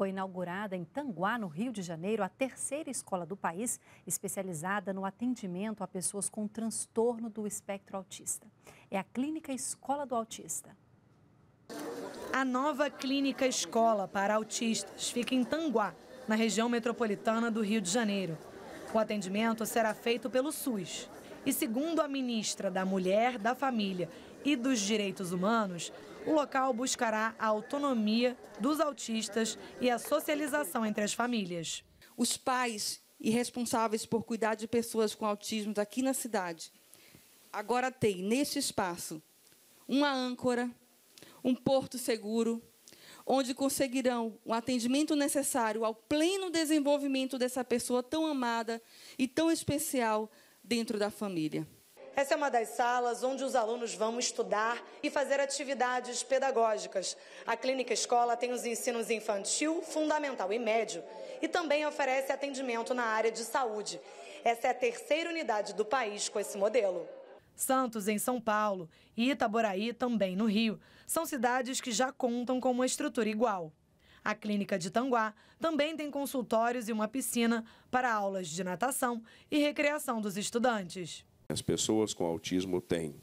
foi inaugurada em Tanguá, no Rio de Janeiro, a terceira escola do país especializada no atendimento a pessoas com transtorno do espectro autista. É a Clínica Escola do Autista. A nova Clínica Escola para Autistas fica em Tanguá, na região metropolitana do Rio de Janeiro. O atendimento será feito pelo SUS. E segundo a ministra da Mulher, da Família e dos Direitos Humanos, o local buscará a autonomia dos autistas e a socialização entre as famílias. Os pais e responsáveis por cuidar de pessoas com autismo daqui na cidade agora têm, neste espaço, uma âncora, um porto seguro, onde conseguirão o atendimento necessário ao pleno desenvolvimento dessa pessoa tão amada e tão especial dentro da família. Essa é uma das salas onde os alunos vão estudar e fazer atividades pedagógicas. A Clínica Escola tem os ensinos infantil, fundamental e médio e também oferece atendimento na área de saúde. Essa é a terceira unidade do país com esse modelo. Santos, em São Paulo, e Itaboraí, também no Rio, são cidades que já contam com uma estrutura igual. A clínica de Tanguá também tem consultórios e uma piscina para aulas de natação e recreação dos estudantes as pessoas com autismo têm,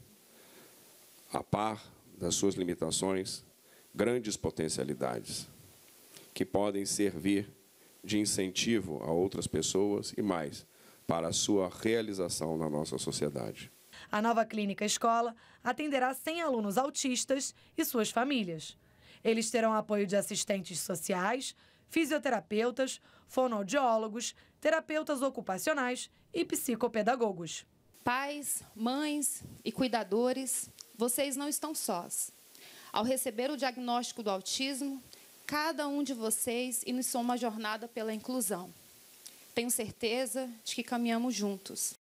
a par das suas limitações, grandes potencialidades que podem servir de incentivo a outras pessoas e mais para a sua realização na nossa sociedade. A nova clínica escola atenderá 100 alunos autistas e suas famílias. Eles terão apoio de assistentes sociais, fisioterapeutas, fonoaudiólogos, terapeutas ocupacionais e psicopedagogos. Pais, mães e cuidadores, vocês não estão sós. Ao receber o diagnóstico do autismo, cada um de vocês iniciou uma jornada pela inclusão. Tenho certeza de que caminhamos juntos.